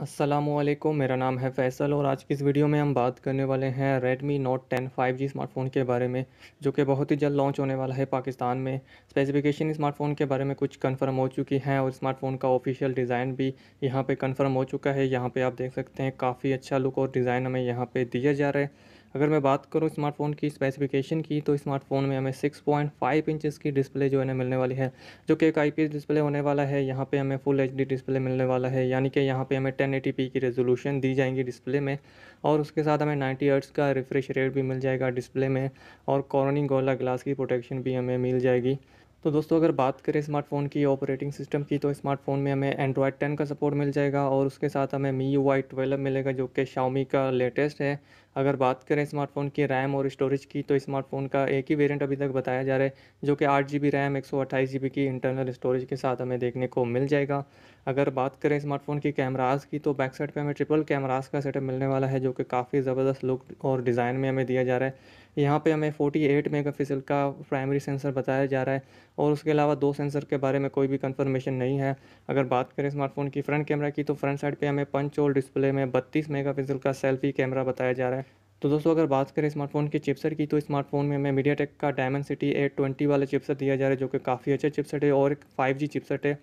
असलम मेरा नाम है फैसल और आज की इस वीडियो में हम बात करने वाले हैं Redmi Note 10 5G स्मार्टफ़ोन के बारे में जो कि बहुत ही जल्द लॉन्च होने वाला है पाकिस्तान में स्पेसिफिकेशन स्मार्टफ़ोन के बारे में कुछ कंफर्म हो चुकी हैं और स्मार्टफ़ोन का ऑफिशियल डिज़ाइन भी यहाँ पे कंफर्म हो चुका है यहाँ पे आप देख सकते हैं काफ़ी अच्छा लुक और डिज़ाइन हमें यहाँ पर दिया जा रहा है अगर मैं बात करूँ स्मार्टफ़ोन की स्पेसिफिकेशन की तो स्मार्टफ़ोन में हमें 6.5 इंचेस की डिस्प्ले जो है ना मिलने वाली है जो कि एक आई डिस्प्ले होने वाला है यहाँ पे हमें फुल एचडी डिस्प्ले मिलने वाला है यानी कि यहाँ पे हमें टेन की रेजोलूशन दी जाएंगी डिस्प्ले में और उसके साथ हमें नाइन्टी हर्ट्स का रिफ्रेश रेट भी मिल जाएगा डिस्प्ले में और कॉर्निंग गोला ग्लास की प्रोटेक्शन भी हमें मिल जाएगी तो दोस्तों अगर बात करें स्मार्टफ़ोन की ऑपरेटिंग सिस्टम की तो स्मार्टफ़ोन में हमें एंड्रॉयड टेन का सपोर्ट मिल जाएगा और उसके साथ हमें मी यू वाई ट्वेल्व मिलेगा जो कि शाओमी का लेटेस्ट है अगर बात करें स्मार्टफ़ोन की रैम और स्टोरेज की तो स्मार्टफ़ोन का एक ही वेरिएंट अभी तक बताया जा रहा है जो कि आठ जी बी रैम एक सौ अट्ठाईस जी बी की इंटरनल स्टोरेज के साथ हमें देखने को मिल जाएगा अगर बात करें स्मार्टफ़ोन की कैमराज की तो बैक साइड पर हमें ट्रिपल कैमराज का सेटअप मिलने वाला है जो कि काफ़ी ज़बरदस्त लुक और डिज़ाइन में हमें दिया जा रहा है यहाँ पे हमें 48 मेगापिक्सल का प्राइमरी सेंसर बताया जा रहा है और उसके अलावा दो सेंसर के बारे में कोई भी कंफर्मेशन नहीं है अगर बात करें स्मार्टफोन की फ्रंट कैमरा की तो फ्रंट साइड पे हमें पंच और डिस्प्ले में 32 मेगापिक्सल का सेल्फी कैमरा बताया जा रहा है तो दोस्तों अगर बात करें स्मार्टफोन की चिपसेट की तो स्मार्टफोन में हमें मीडिया टेक का डायमंड सिटी एट ट्वेंटी वाला चिपसेट दिया जा रहा है जो कि काफ़ी अच्छा चिपसेट है और एक फाइव जी चिपसेट है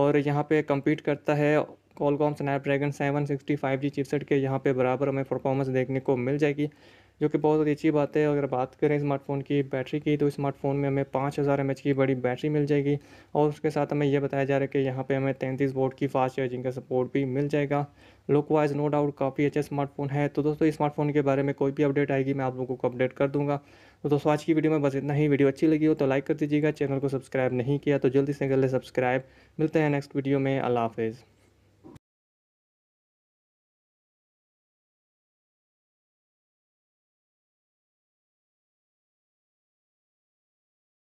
और यहाँ पे कम्पीट करता है Qualcomm Snapdragon seven sixty five G chipset के यहाँ पे बराबर हमें परफॉर्मेंस देखने को मिल जाएगी जो कि बहुत अच्छी बात है अगर बात करें स्मार्टफोन की बैटरी की तो स्मार्टफोन में हमें पाँच हज़ार एम की बड़ी बैटरी मिल जाएगी और उसके साथ हमें यह बताया जा रहा है कि यहाँ पे हमें तैंतीस वोट की फास्ट चार्जिंग का सपोर्ट भी मिल जाएगा लुक वाइज नो डाउट काफ़ी अच्छा स्मार्टफोन है तो दोस्तों स्मार्टफोन के बारे में कोई भी अपडेट आएगी मैं आप लोगों को अपडेट कर दूँगा तो दोस्तों आज की वीडियो में बस इतना ही वीडियो अच्छी लगी हो तो लाइक कर दीजिएगा चैनल को सब्सक्राइब नहीं किया तो जल्दी से जल्दी सब्सक्राइब मिलते हैं नेक्स्ट वीडियो में अला हाफिज़